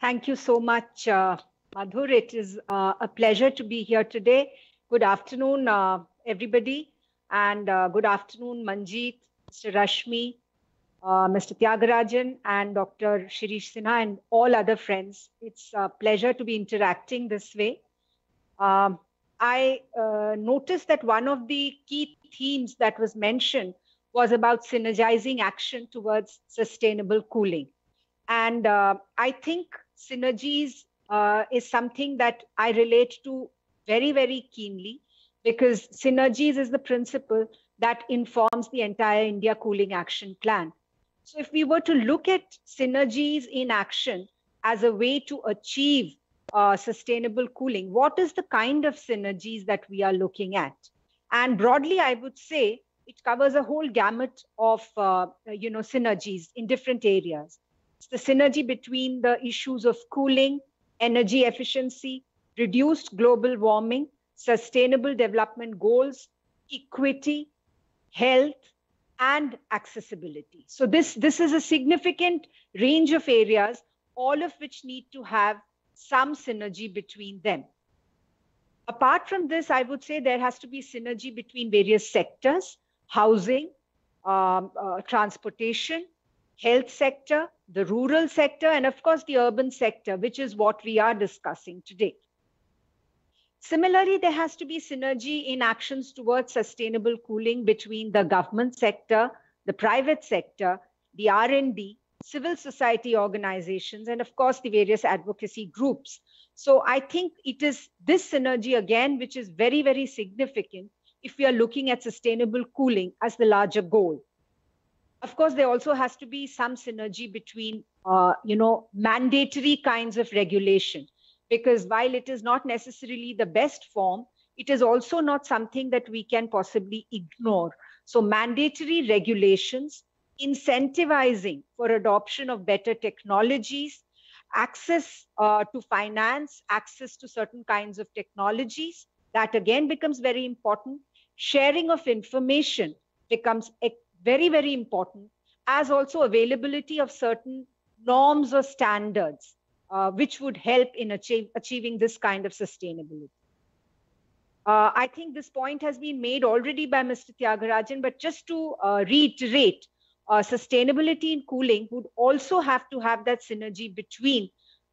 Thank you so much, uh, Madhur. It is uh, a pleasure to be here today. Good afternoon, uh, everybody. And uh, good afternoon, Manjeet, Mr. Rashmi, uh, Mr. Tyagarajan, and Dr. Shirish Sinha, and all other friends. It's a pleasure to be interacting this way. Um, I uh, noticed that one of the key themes that was mentioned was about synergizing action towards sustainable cooling. And I think synergies uh, is something that I relate to very, very keenly because synergies is the principle that informs the entire India Cooling Action Plan. So, if we were to look at synergies in action as a way to achieve uh, sustainable cooling, what is the kind of synergies that we are looking at? And broadly, I would say it covers a whole gamut of uh, you know synergies in different areas the synergy between the issues of cooling, energy efficiency, reduced global warming, sustainable development goals, equity, health, and accessibility. So this, this is a significant range of areas, all of which need to have some synergy between them. Apart from this, I would say there has to be synergy between various sectors, housing, um, uh, transportation, health sector, the rural sector, and of course the urban sector, which is what we are discussing today. Similarly, there has to be synergy in actions towards sustainable cooling between the government sector, the private sector, the R&D, civil society organizations, and of course the various advocacy groups. So I think it is this synergy again, which is very, very significant if we are looking at sustainable cooling as the larger goal of course there also has to be some synergy between uh, you know mandatory kinds of regulation because while it is not necessarily the best form it is also not something that we can possibly ignore so mandatory regulations incentivizing for adoption of better technologies access uh, to finance access to certain kinds of technologies that again becomes very important sharing of information becomes very, very important, as also availability of certain norms or standards, uh, which would help in achieve, achieving this kind of sustainability. Uh, I think this point has been made already by Mr. Tyagarajan, but just to uh, reiterate, uh, sustainability in cooling would also have to have that synergy between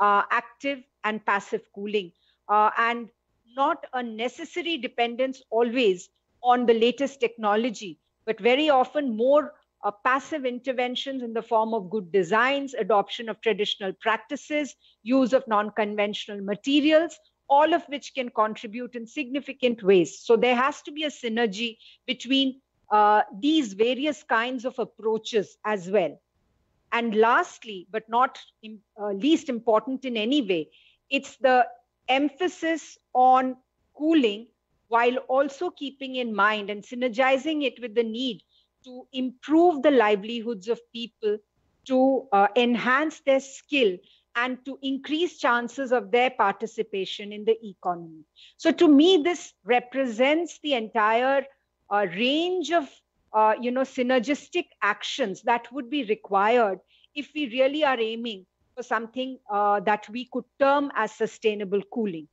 uh, active and passive cooling uh, and not a necessary dependence always on the latest technology, but very often more uh, passive interventions in the form of good designs, adoption of traditional practices, use of non conventional materials, all of which can contribute in significant ways. So there has to be a synergy between uh, these various kinds of approaches as well. And lastly, but not in, uh, least important in any way, it's the emphasis on cooling while also keeping in mind and synergizing it with the need to improve the livelihoods of people, to uh, enhance their skill, and to increase chances of their participation in the economy. So, to me, this represents the entire uh, range of uh, you know synergistic actions that would be required if we really are aiming for something uh, that we could term as sustainable cooling.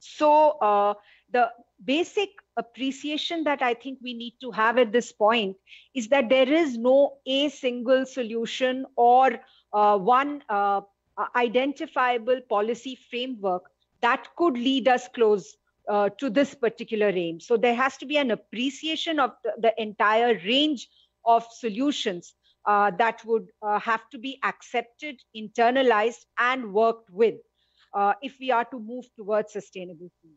So, uh, the basic appreciation that I think we need to have at this point is that there is no a single solution or uh, one uh, identifiable policy framework that could lead us close uh, to this particular aim. So there has to be an appreciation of the, the entire range of solutions uh, that would uh, have to be accepted, internalized, and worked with uh, if we are to move towards sustainable food.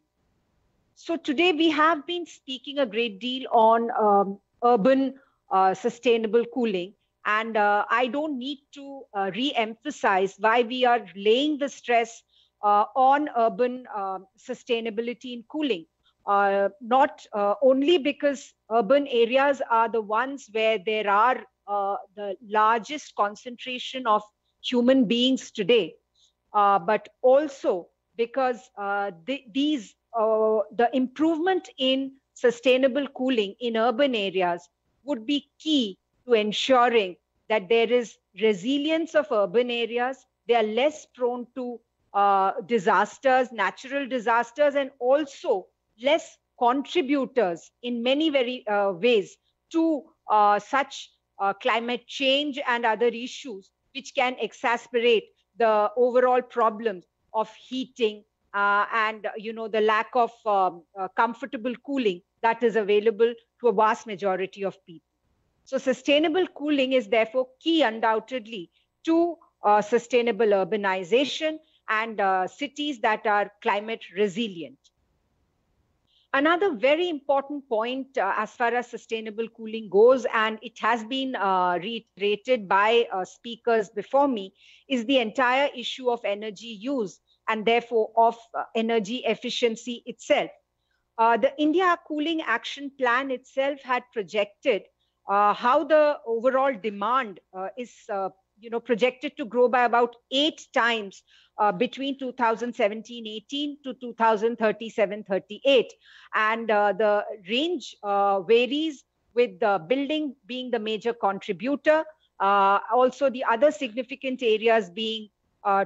So today we have been speaking a great deal on um, urban uh, sustainable cooling. And uh, I don't need to uh, re-emphasize why we are laying the stress uh, on urban um, sustainability in cooling. Uh, not uh, only because urban areas are the ones where there are uh, the largest concentration of human beings today, but also because th these uh, the improvement in sustainable cooling in urban areas would be key to ensuring that there is resilience of urban areas. They are less prone to uh, disasters, natural disasters, and also less contributors in many very uh, ways to uh, such uh, climate change and other issues, which can exacerbate the overall problems of heating, uh, and uh, you know the lack of um, uh, comfortable cooling that is available to a vast majority of people so sustainable cooling is therefore key undoubtedly to uh, sustainable urbanization and uh, cities that are climate resilient another very important point uh, as far as sustainable cooling goes and it has been reiterated by speakers before me is the entire issue of energy use and therefore of uh, energy efficiency itself. Uh, the India Cooling Action Plan itself had projected uh, how the overall demand is you know projected to grow by about eight times uh, between 2017-18 to 2037-38 and uh, the range uh, varies with the building being the major contributor also the other significant areas being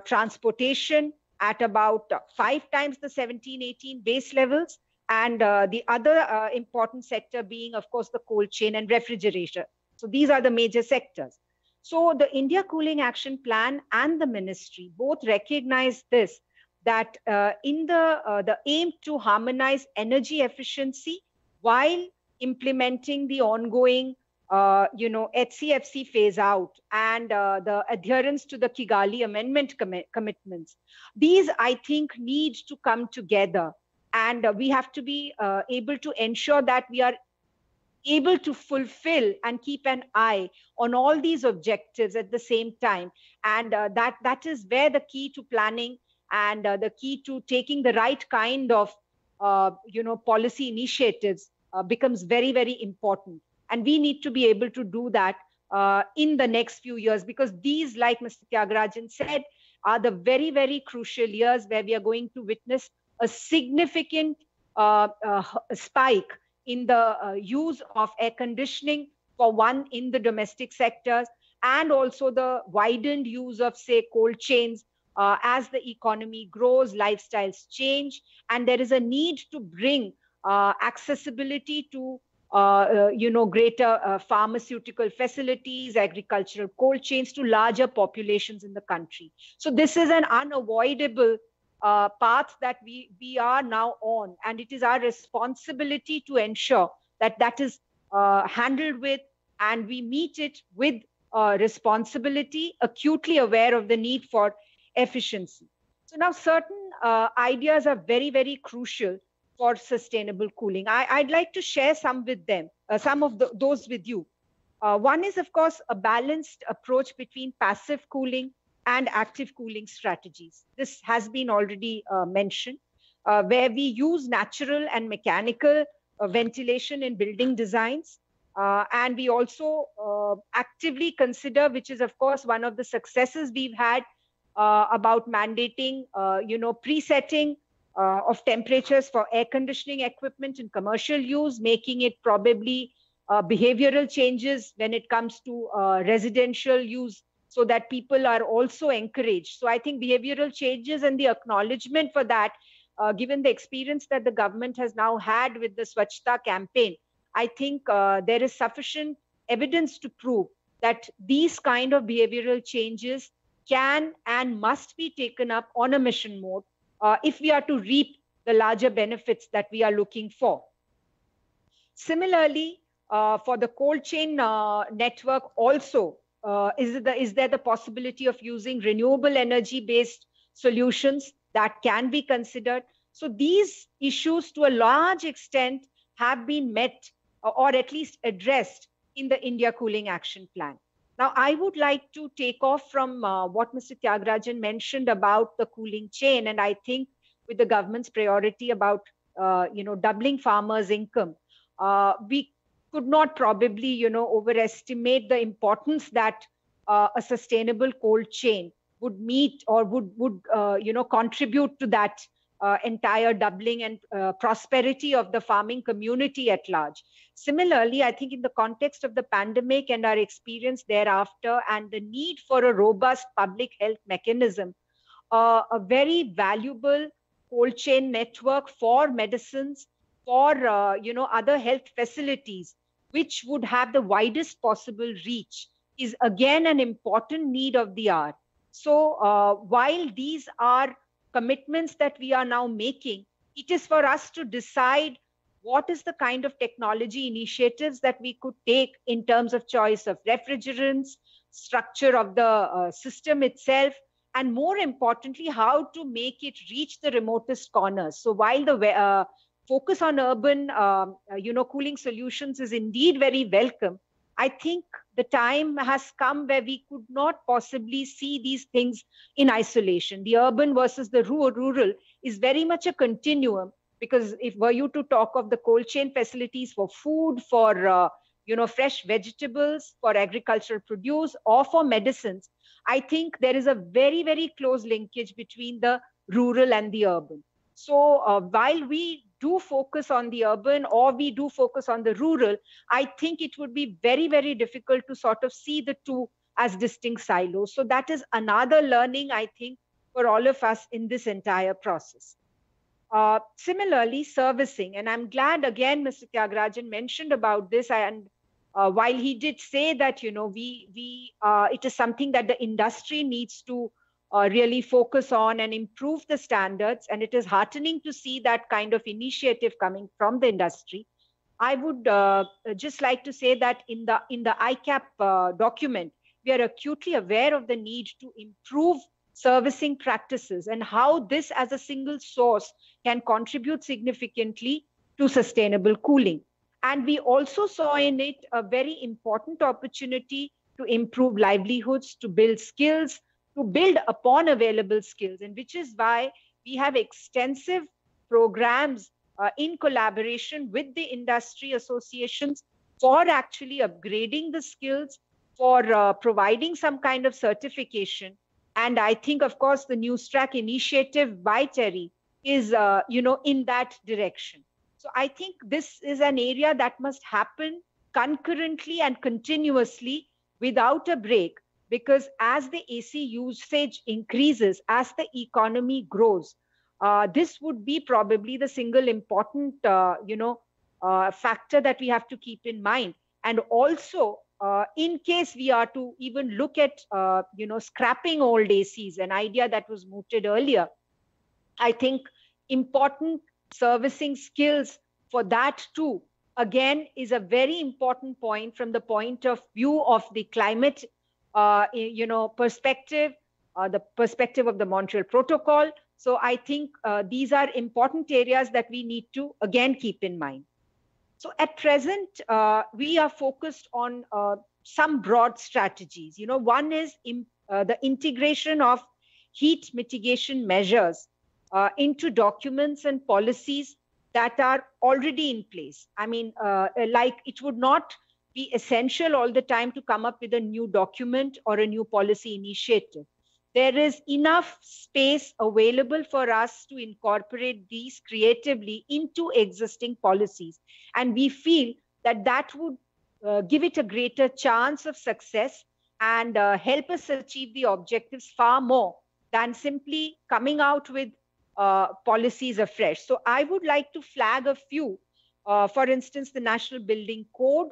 transportation at about five times the 17, 18 base levels. And uh, the other uh, important sector being, of course, the cold chain and refrigeration. So these are the major sectors. So the India Cooling Action Plan and the ministry both recognize this that uh, in the uh, the aim to harmonize energy efficiency while implementing the ongoing uh, you know, HCFC phase out and uh, the adherence to the Kigali Amendment com- commitments. These, I think, need to come together. And uh, we have to be uh, able to ensure that we are able to fulfill and keep an eye on all these objectives at the same time. And uh, that, that is where the key to planning and the key to taking the right kind of, you know, policy initiatives becomes very, very important and we need to be able to do that uh, in the next few years because these, like Mr. Tyagarajan said, are the very, very crucial years where we are going to witness a significant uh, uh, spike in the uh, use of air conditioning for one in the domestic sectors and also the widened use of, say, cold chains uh, as the economy grows, lifestyles change, and there is a need to bring uh, accessibility to uh, uh, you know, greater uh, pharmaceutical facilities, agricultural cold chains to larger populations in the country. So this is an unavoidable uh, path that we, we are now on. And it is our responsibility to ensure that that is uh, handled with and we meet it with uh, responsibility, acutely aware of the need for efficiency. So now certain ideas are very, very crucial for sustainable cooling. I, would like to share some with them, uh, some of the, those with you. Uh, one is, of course, a balanced approach between passive cooling and active cooling strategies. This has been already uh, mentioned, uh, where we use natural and mechanical uh, ventilation in building designs. Uh, and we also actively consider, which is, of course, one of the successes we've had about mandating, you know, pre-setting uh, of temperatures for air conditioning equipment in commercial use, making it probably uh, behavioral changes when it comes to uh, residential use so that people are also encouraged. So I think behavioral changes and the acknowledgement for that, uh, given the experience that the government has now had with the Swachhta campaign, I think uh, there is sufficient evidence to prove that these kind of behavioral changes can and must be taken up on a mission mode uh, if we are to reap the larger benefits that we are looking for. Similarly, uh, for the cold chain uh, network also, uh, is, the, is there the possibility of using renewable energy based solutions that can be considered? So these issues to a large extent have been met uh, or at least addressed in the India Cooling Action Plan. Now, I would like to take off from uh, what Mr. Tyagarajan mentioned about the cooling chain. And I think with the government's priority about, uh, you know, doubling farmers' income, uh, we could not probably, you know, overestimate the importance that uh, a sustainable cold chain would meet or would, would uh, you know, contribute to that uh, entire doubling and uh, prosperity of the farming community at large. Similarly, I think in the context of the pandemic and our experience thereafter, and the need for a robust public health mechanism, uh, a very valuable cold chain network for medicines, for uh, you know other health facilities, which would have the widest possible reach, is again an important need of the hour. So uh, while these are commitments that we are now making, it is for us to decide what is the kind of technology initiatives that we could take in terms of choice of refrigerants, structure of the uh, system itself, and more importantly, how to make it reach the remotest corners. So while the uh, focus on urban, um, uh, you know, cooling solutions is indeed very welcome, I think the time has come where we could not possibly see these things in isolation. The urban versus the rural is very much a continuum because if were you to talk of the cold chain facilities for food, for uh, you know fresh vegetables, for agricultural produce, or for medicines, I think there is a very very close linkage between the rural and the urban. So uh, while we do focus on the urban or we do focus on the rural, I think it would be very, very difficult to sort of see the two as distinct silos. So that is another learning, I think, for all of us in this entire process. Uh, similarly, servicing, and I'm glad again, Mr. Tyagarajan mentioned about this, and uh, while he did say that you know we we uh, it is something that the industry needs to uh, really focus on and improve the standards. And it is heartening to see that kind of initiative coming from the industry. I would uh, just like to say that in the in the ICAP uh, document, we are acutely aware of the need to improve servicing practices and how this as a single source can contribute significantly to sustainable cooling. And we also saw in it a very important opportunity to improve livelihoods, to build skills, to build upon available skills, and which is why we have extensive programs uh, in collaboration with the industry associations for actually upgrading the skills, for uh, providing some kind of certification. And I think, of course, the New Track initiative by Terry is, uh, you know, in that direction. So I think this is an area that must happen concurrently and continuously without a break because as the AC usage increases, as the economy grows, uh, this would be probably the single important, uh, you know, uh, factor that we have to keep in mind. And also, uh, in case we are to even look at, uh, you know, scrapping old ACs, an idea that was mooted earlier, I think important servicing skills for that too, again, is a very important point from the point of view of the climate uh, you know, perspective, uh, the perspective of the Montreal Protocol. So I think uh, these are important areas that we need to again keep in mind. So at present, uh, we are focused on uh, some broad strategies. You know, one is in, the integration of heat mitigation measures into documents and policies that are already in place. I mean, like it would not be essential all the time to come up with a new document or a new policy initiative. There is enough space available for us to incorporate these creatively into existing policies. And we feel that that would uh, give it a greater chance of success and uh, help us achieve the objectives far more than simply coming out with uh, policies afresh. So I would like to flag a few. Uh, for instance, the National Building Code,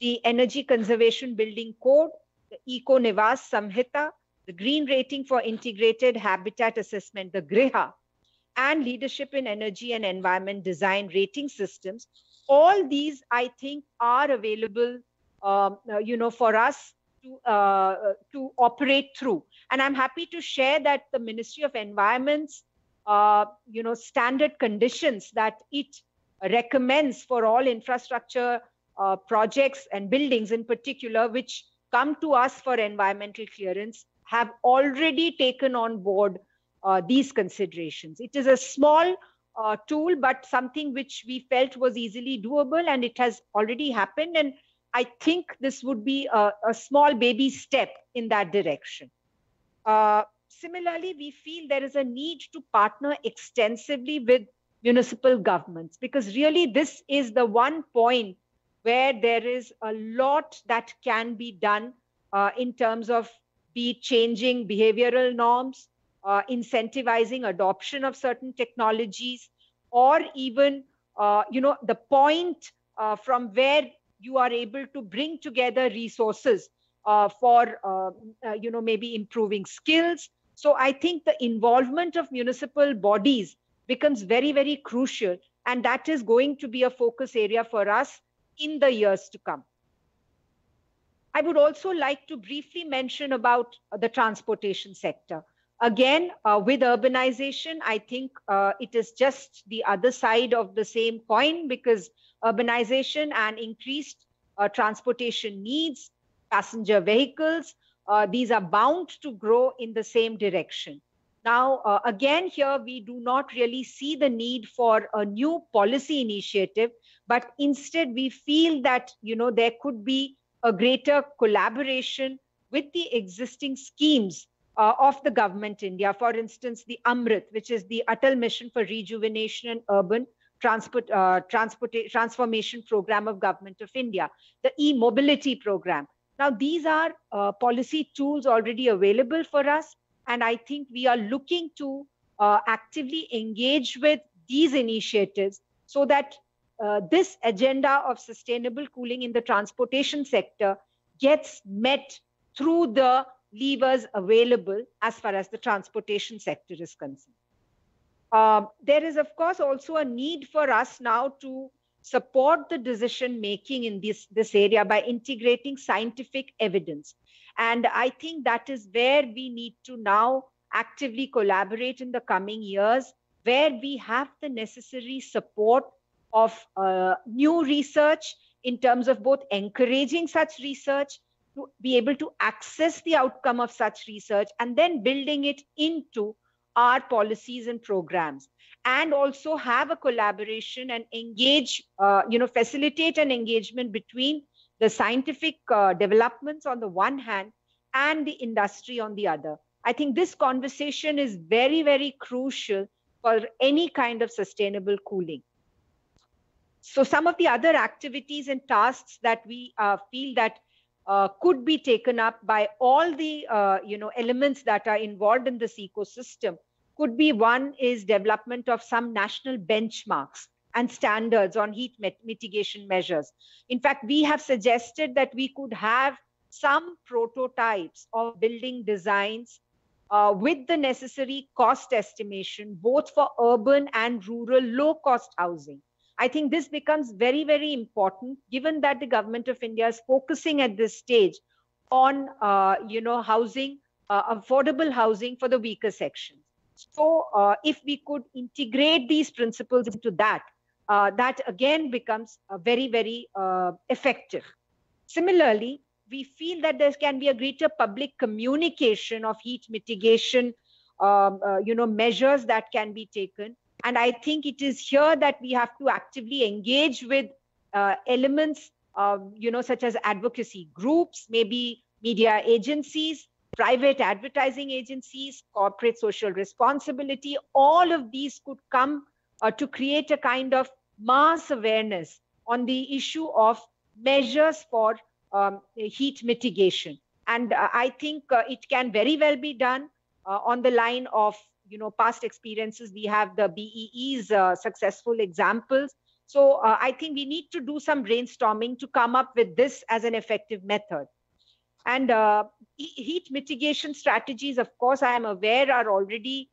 the Energy Conservation Building Code, the Eco Nivas Samhita, the Green Rating for Integrated Habitat Assessment, the GRIHA, and Leadership in Energy and Environment Design Rating Systems. All these, I think, are available, um, uh, you know, for us to, uh, uh, to operate through. And I'm happy to share that the Ministry of Environment's, uh, you know, standard conditions that it recommends for all infrastructure uh, projects and buildings in particular, which come to us for environmental clearance, have already taken on board uh, these considerations. It is a small uh, tool, but something which we felt was easily doable, and it has already happened. And I think this would be a, a small baby step in that direction. Uh, similarly, we feel there is a need to partner extensively with municipal governments because really this is the one point where there is a lot that can be done uh, in terms of be changing behavioral norms, uh, incentivizing adoption of certain technologies, or even uh, you know the point uh, from where you are able to bring together resources uh, for um, uh, you know maybe improving skills. So I think the involvement of municipal bodies becomes very very crucial, and that is going to be a focus area for us in the years to come. I would also like to briefly mention about uh, the transportation sector. Again, uh, with urbanization, I think uh, it is just the other side of the same coin because urbanization and increased uh, transportation needs, passenger vehicles, uh, these are bound to grow in the same direction. Now, uh, again, here we do not really see the need for a new policy initiative, but instead we feel that you know there could be a greater collaboration with the existing schemes uh, of the government India. For instance, the Amrit, which is the Atal Mission for Rejuvenation and Urban Transport, uh, Transport Transformation Program of Government of India, the e-mobility program. Now, these are uh, policy tools already available for us, and I think we are looking to uh, actively engage with these initiatives so that uh, this agenda of sustainable cooling in the transportation sector gets met through the levers available as far as the transportation sector is concerned. Um, there is, of course, also a need for us now to support the decision making in this, this area by integrating scientific evidence. And I think that is where we need to now actively collaborate in the coming years, where we have the necessary support of uh, new research in terms of both encouraging such research to be able to access the outcome of such research and then building it into our policies and programs and also have a collaboration and engage uh, you know facilitate an engagement between the scientific uh, developments on the one hand and the industry on the other. I think this conversation is very, very crucial for any kind of sustainable cooling. So some of the other activities and tasks that we uh, feel that uh, could be taken up by all the uh, you know elements that are involved in this ecosystem could be one is development of some national benchmarks and standards on heat mit- mitigation measures. In fact, we have suggested that we could have some prototypes of building designs uh, with the necessary cost estimation, both for urban and rural low cost housing. I think this becomes very, very important given that the government of India is focusing at this stage on, uh, you know, housing, uh, affordable housing for the weaker sections. So, uh, if we could integrate these principles into that, uh, that again becomes very, very uh, effective. Similarly, we feel that there can be a greater public communication of heat mitigation, um, uh, you know, measures that can be taken. And I think it is here that we have to actively engage with uh, elements, you know, such as advocacy groups, maybe media agencies, private advertising agencies, corporate social responsibility, all of these could come uh, to create a kind of mass awareness on the issue of measures for um, heat mitigation. And uh, I think uh, it can very well be done uh, on the line of you know past experiences. We have the BEE's uh, successful examples. So uh, I think we need to do some brainstorming to come up with this as an effective method. And uh, heat mitigation strategies, of course, I am aware are already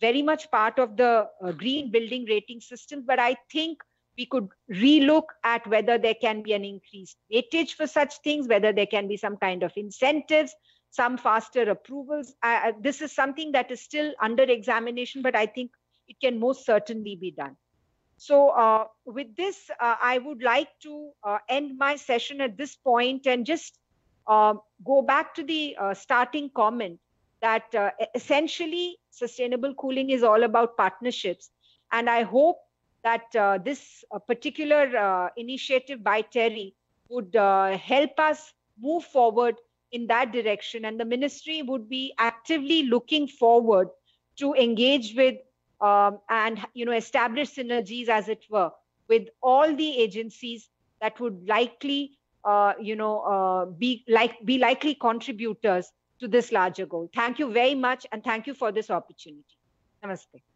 very much part of the green building rating systems. But I think we could relook at whether there can be an increased weightage for such things, whether there can be some kind of incentives, some faster approvals. Uh, this is something that is still under examination, but I think it can most certainly be done. So, uh, with this, uh, I would like to uh, end my session at this point and just um, go back to the uh, starting comment that uh, essentially sustainable cooling is all about partnerships. And I hope that uh, this uh, particular uh, initiative by Terry would uh, help us move forward in that direction. And the ministry would be actively looking forward to engage with um, and you know establish synergies, as it were, with all the agencies that would likely uh, you know uh, be like be likely contributors to this larger goal. Thank you very much, and thank you for this opportunity. Namaste.